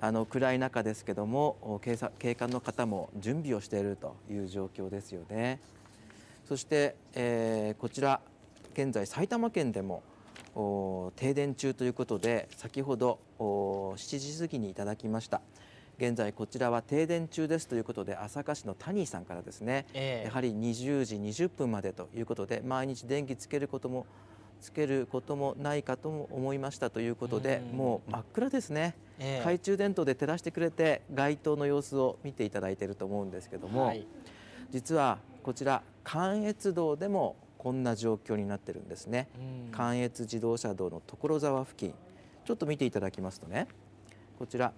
うん、あの暗い中ですけども警察警官の方も準備をしているという状況ですよね。そして、えー、こちら現在埼玉県でも停電中ということで先ほど7時過ぎにいただきました。現在こちらは停電中ですということで朝霞市のタニーさんからですね、えー、やはり20時20分までということで毎日電気つけることもつけることもないかとも思いましたということで、うもう真っ暗ですね、えー、懐中電灯で照らしてくれて街灯の様子を見ていただいていると思うんですけども、はい、実はこちら関越道でもこんな状況になってるんですね、関越自動車道の所沢付近ちょっと見ていただきますとねこちら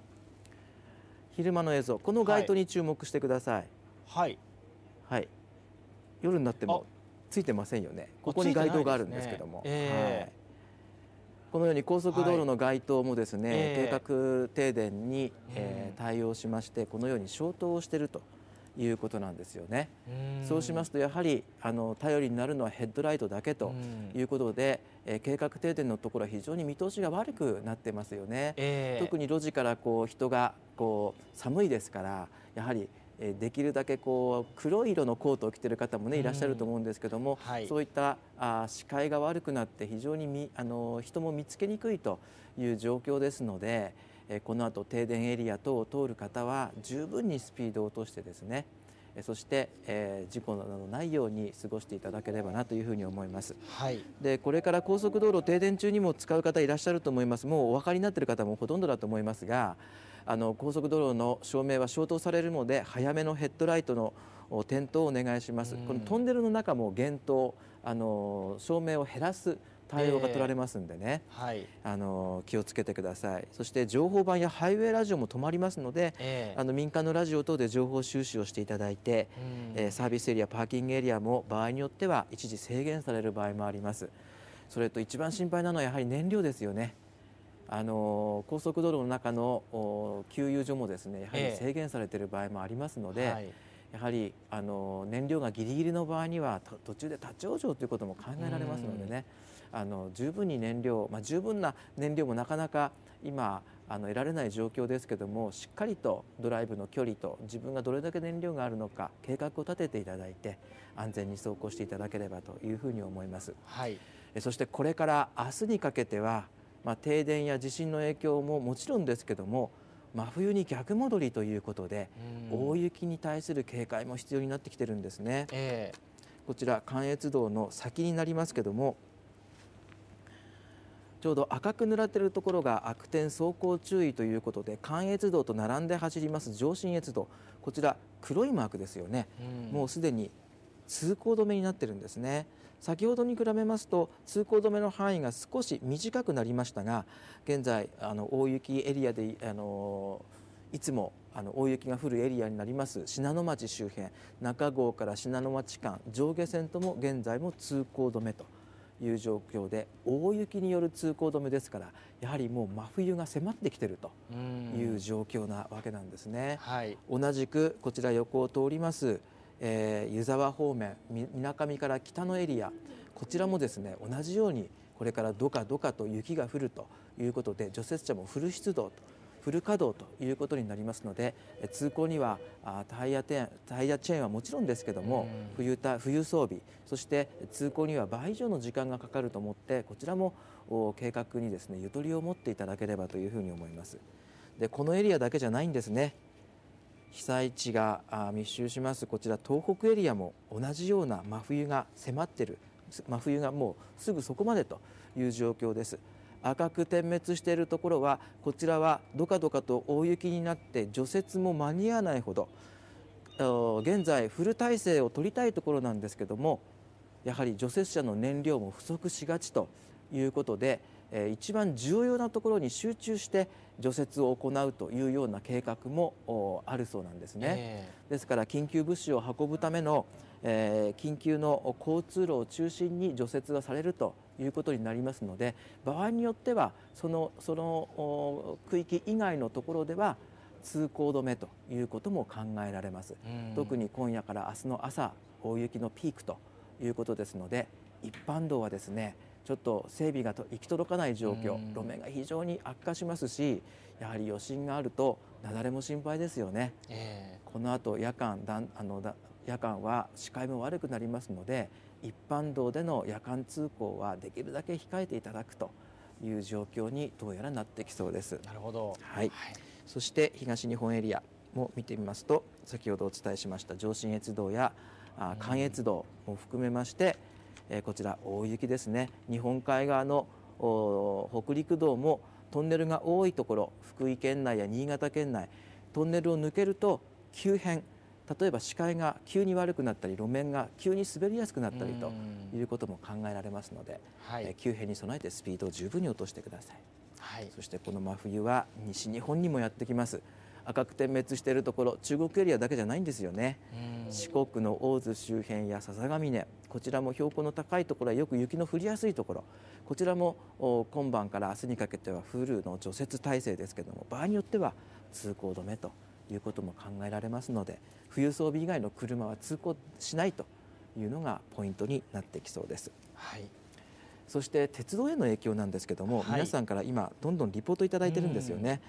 昼間の映像この街灯に注目してくださいはい、はい、夜になってもついてませんよねここに街灯があるんですけども、ねえー、はい、このように高速道路の街灯もですね、はい、計画停電に、えー、対応しましてこのように消灯をしているということなんですよね。そうしますとやはりあの頼りになるのはヘッドライトだけということで、えー、計画停電のところは非常に見通しが悪くなってますよね。えー、特に路地からこう人がこう寒いですからやはりできるだけこう黒い色のコートを着てる方もねいらっしゃると思うんですけども、はい、そういったあ視界が悪くなって非常にみあの人も見つけにくいという状況ですので。この後停電エリア等を通る方は十分にスピードを落としてですねそして、えー、事故などないように過ごしていただければなというふうに思います。はい、でこれから高速道路停電中にも使う方いらっしゃると思います。もうお分かりになっている方もほとんどだと思いますが、あの高速道路の照明は消灯されるので早めのヘッドライトの点灯をお願いします。このトンネルの中も減灯、あの照明を減らす対応が取られますんでね、えー、はい、あの気をつけてくださいそして情報版やハイウェイラジオも止まりますので、えー、あの民間のラジオ等で情報収集をしていただいて、えー、サービスエリアパーキングエリアも場合によっては一時制限される場合もありますそれと一番心配なのはやはり燃料ですよねあの高速道路の中の給油所もですねやはり制限されている場合もありますので、えーはいやはりあの燃料がぎりぎりの場合には途中で立ち往生ということも考えられますのでね、あの十分に燃料、まあ、十分な燃料もなかなか今あの得られない状況ですけどもしっかりとドライブの距離と自分がどれだけ燃料があるのか計画を立てていただいて安全に走行していただければというふうに思います。はい、そしてこれから明日にかけては、まあ、停電や地震の影響ももちろんですけども真冬に逆戻りということで、大雪に対する警戒も必要になってきてるんですね。えー、こちら関越道の先になりますけどもちょうど赤く塗られているところが悪天走行注意ということで関越道と並んで走ります上信越道こちら黒いマークですよね、もうすでに通行止めになってるんですね先ほどに比べますと通行止めの範囲が少し短くなりましたが現在あの大雪エリアであのいつもあの大雪が降るエリアになります信濃町周辺中郷から信濃町間上下線とも現在も通行止めという状況で大雪による通行止めですからやはりもう真冬が迫ってきてるという状況なわけなんですね。はい、同じくこちら横を通ります、えー、湯沢方面みなかみから北のエリアこちらもですね同じようにこれからどかどかと雪が降るということで除雪車もフル出動とフル稼働ということになりますので通行にはタイヤテンタイヤチェーンはもちろんですけども冬冬装備そして通行には倍以上の時間がかかると思ってこちらも計画にですねゆとりを持っていただければというふうに思います。でこのエリアだけじゃないんですね被災地が密集しますこちら東北エリアも同じような真冬が迫ってる真冬がもうすぐそこまでという状況です赤く点滅しているところはこちらはどかどかと大雪になって除雪も間に合わないほど現在フル体制を取りたいところなんですけどもやはり除雪車の燃料も不足しがちということで一番重要なところに集中して除雪を行うというような計画もあるそうなんですね。ですから緊急物資を運ぶためのえー、緊急の交通路を中心に除雪がされるということになりますので場合によってはそのその区域以外のところでは通行止めということも考えられます、特に今夜から明日の朝大雪のピークということですので一般道はですねちょっと整備が行き届かない状況、路面が非常に悪化しますしやはり余震があると雪崩も心配ですよね、えー、この後夜間だあのだ夜間は視界も悪くなりますので一般道での夜間通行はできるだけ控えていただくという状況にどうやらなってきそうです。なるほど、はい、はい、そして東日本エリアも見てみますと先ほどお伝えしました上信越道や関越道も含めまして、えこちら大雪ですね日本海側の北陸道もトンネルが多いところ福井県内や新潟県内トンネルを抜けると急変例えば視界が急に悪くなったり路面が急に滑りやすくなったりということも考えられますので、はい、急変に備えてスピードを十分に落としてください、はい、そしてこの真冬は西日本にもやってきます赤く点滅しているところ中国エリアだけじゃないんですよね四国の大洲周辺や笹ヶ峰こちらも標高の高いところはよく雪の降りやすいところこちらも今晩から明日にかけてはフルの除雪体制ですけども場合によっては通行止めということも考えられますので冬装備以外の車は通行しないというのがポイントになってきそうです。はいそして鉄道への影響なんですけども、はい、皆さんから今どんどんリポートいただいてるんですよね。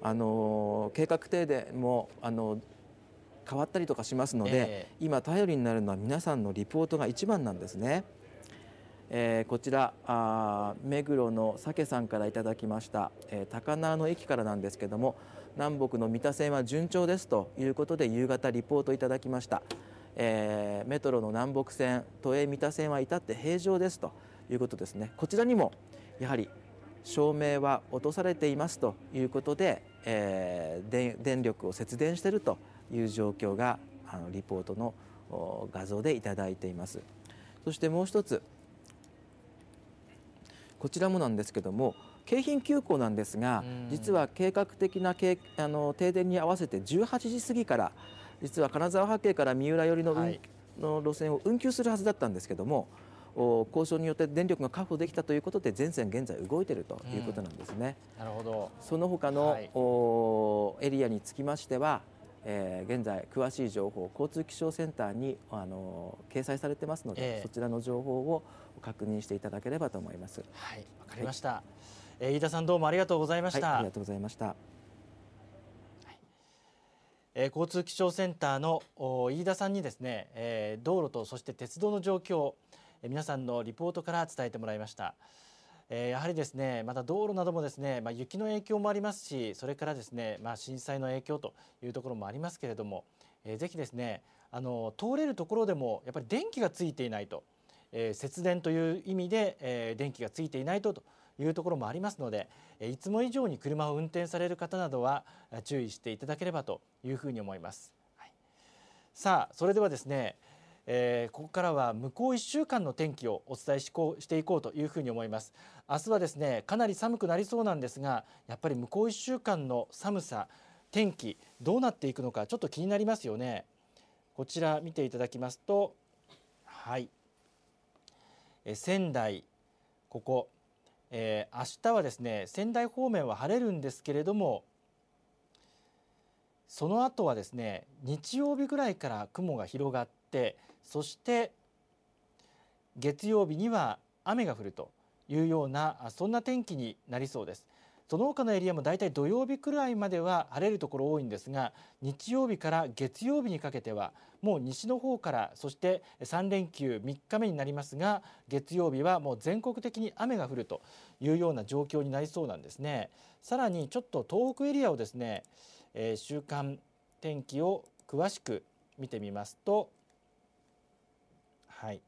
あの計画停電もあの変わったりとかしますので、えー、今頼りになるのは皆さんのリポートが一番なんですね。えー、こちらあ目黒のさけさんからいただきました、えー、高輪の駅からなんですけども南北の三田線は順調ですということで夕方リポートいただきました、えー、メトロの南北線都営三田線は至って平常ですということですねこちらにもやはり照明は落とされていますということで、えー、電力を節電しているという状況があのリポートの画像でいただいていますそしてもう一つこちらもなんですけども京浜急行なんですが、実は計画的なあの停電に合わせて18時過ぎから実は金沢八景から三浦寄りの,、はい、の路線を運休するはずだったんですけども交渉によって電力が確保できたということで全線現在動いているということなんですね。なるほどその他の、はい、エリアにつきましてはえー、現在詳しい情報交通気象センターにあの掲載されてますので、えー、そちらの情報を確認していただければと思います。はい、わかりました。はいえ飯田さんどうもありがとうございました、はい、ありがとうございました、えー、交通気象センターの飯田さんにですね、えー、道路とそして鉄道の状況、えー、皆さんのリポートから伝えてもらいました、えやはりですねまた道路などもですね、まあ、雪の影響もありますしそれからですね、まあ、震災の影響というところもありますけれども、えー、ぜひですねあの通れるところでもやっぱり電気がついていないと、えー、節電という意味で、えー、電気がついていないとというところもありますのでいつも以上に車を運転される方などは注意していただければというふうに思います。はい、さあそれではですね、えー、ここからは向こう1週間の天気をお伝えしこうしていこうというふうに思います。明日はですねかなり寒くなりそうなんですがやっぱり向こう1週間の寒さ天気どうなっていくのかちょっと気になりますよね。こちら見ていただきますとはい、え仙台ここえー、明日はですね仙台方面は晴れるんですけれどもその後はですね日曜日ぐらいから雲が広がってそして月曜日には雨が降るというようなそんな天気になりそうです。その他のエリアも大体土曜日くらいまでは晴れるところ多いんですが日曜日から月曜日にかけてはもう西の方からそして3連休3日目になりますが月曜日はもう全国的に雨が降るというような状況になりそうなんですねさらにちょっと東北エリアをですね、えー、週間天気を詳しく見てみますとはい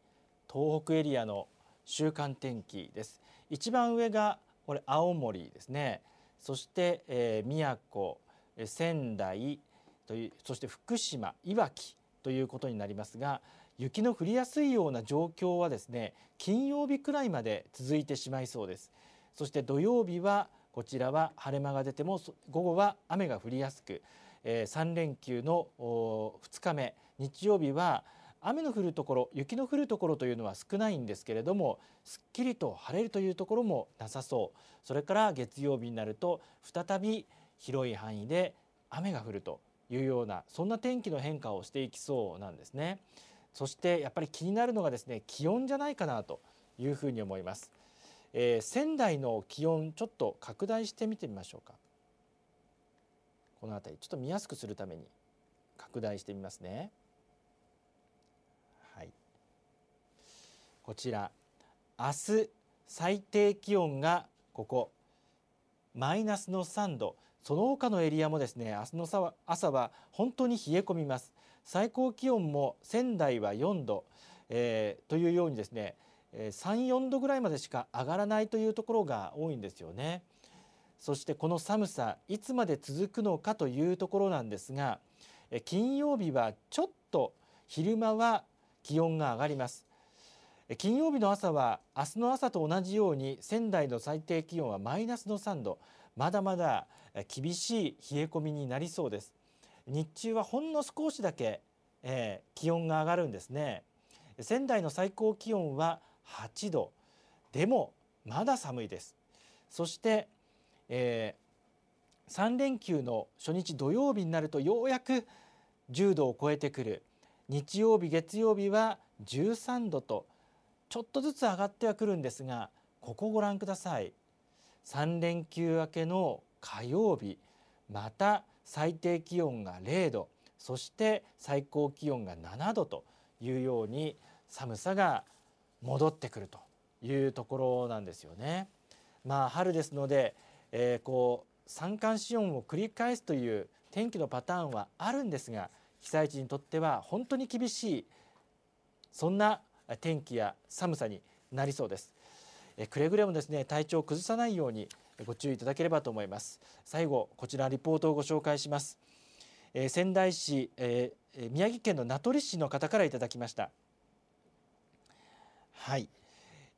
東北エリアの週間天気です一番上がこれ青森ですねそして、えー、宮古え仙台というそして福島いわきということになりますが雪の降りやすいような状況はですね金曜日くらいまで続いてしまいそうですそして土曜日はこちらは晴れ間が出ても午後は雨が降りやすく、えー、3連休の2日目日曜日は、雨の降るところ雪の降るところというのは少ないんですけれどもすっきりと晴れるというところもなさそうそれから月曜日になると再び広い範囲で雨が降るというようなそんな天気の変化をしていきそうなんですねそしてやっぱり気になるのがですね気温じゃないかなというふうに思います、えー、仙台の気温ちょっと拡大してみてみましょうかこの辺りちょっと見やすくするために拡大してみますね。こちら明日最低気温がここマイナスの3度その他のエリアもですね明日の朝は本当に冷え込みます最高気温も仙台は4度、えー、というようにですね3、4度ぐらいまでしか上がらないというところが多いんですよねそしてこの寒さいつまで続くのかというところなんですが金曜日はちょっと昼間は気温が上がります金曜日の朝は明日の朝と同じように仙台の最低気温はマイナスの3度まだまだ厳しい冷え込みになりそうです日中はほんの少しだけ、えー、気温が上がるんですね仙台の最高気温は8度でもまだ寒いですそして、えー、3連休の初日土曜日になるとようやく10度を超えてくる日曜日月曜日は13度とちょっとずつ上がってはくるんですがここをご覧ください3連休明けの火曜日また最低気温が0度そして最高気温が7度というように寒さが戻ってくるというところなんですよね。まあ春ですので、えー、こう三寒四温を繰り返すという天気のパターンはあるんですが被災地にとっては本当に厳しいそんな天気や寒さになりそうです。くれぐれもですね体調を崩さないようにご注意いただければと思います最後こちらリポートをご紹介します、え仙台市、え宮城県の名取市の方からいただきましたはい、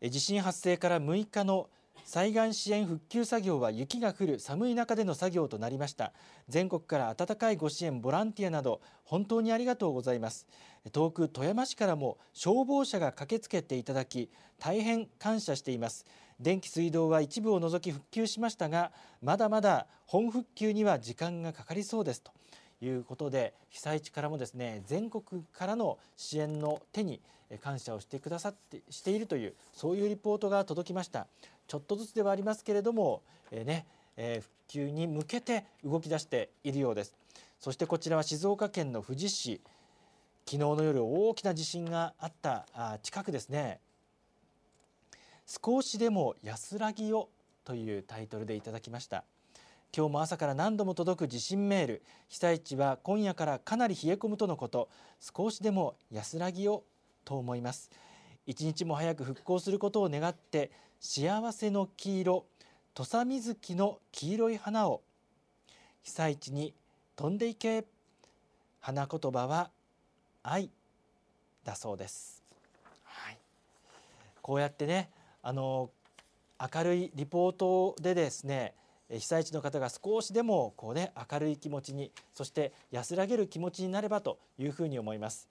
え地震発生から6日の災害支援復旧作業は雪が降る寒い中での作業となりました全国から温かいご支援ボランティアなど本当にありがとうございます遠く富山市からも消防車が駆けつけていただき大変感謝しています電気水道は一部を除き復旧しましたがまだまだ本復旧には時間がかかりそうですということで被災地からもですね全国からの支援の手に感謝をしてくださってしているというそういうリポートが届きましたちょっとずつではありますけれども、えー、ね、えー、復旧に向けて動き出しているようですそしてこちらは静岡県の富士市昨日の夜大きな地震があったあ近くですね少しでも安らぎをというタイトルでいただきました今日も朝から何度も届く地震メール被災地は今夜からかなり冷え込むとのこと少しでも安らぎをと思います一日も早く復興することを願って幸せの黄色土佐水木の黄色い花を被災地に飛んでいけ花言葉は愛だそうです、はい、こうやってねあの明るいリポートでですね被災地の方が少しでもこう、ね、明るい気持ちにそして安らげる気持ちになればというふうに思います。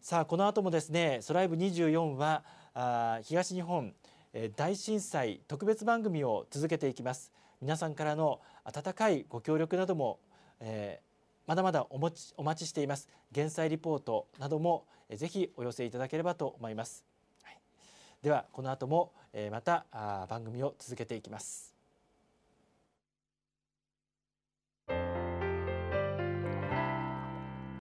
さあこの後もですね「ソライブ24は」あ東日本大震災特別番組を続けていきます皆さんからの温かいご協力なども、えー、まだまだお持ちお待ちしています減災リポートなども、えー、ぜひお寄せいただければと思います、はい、ではこの後も、えー、またあ番組を続けていきます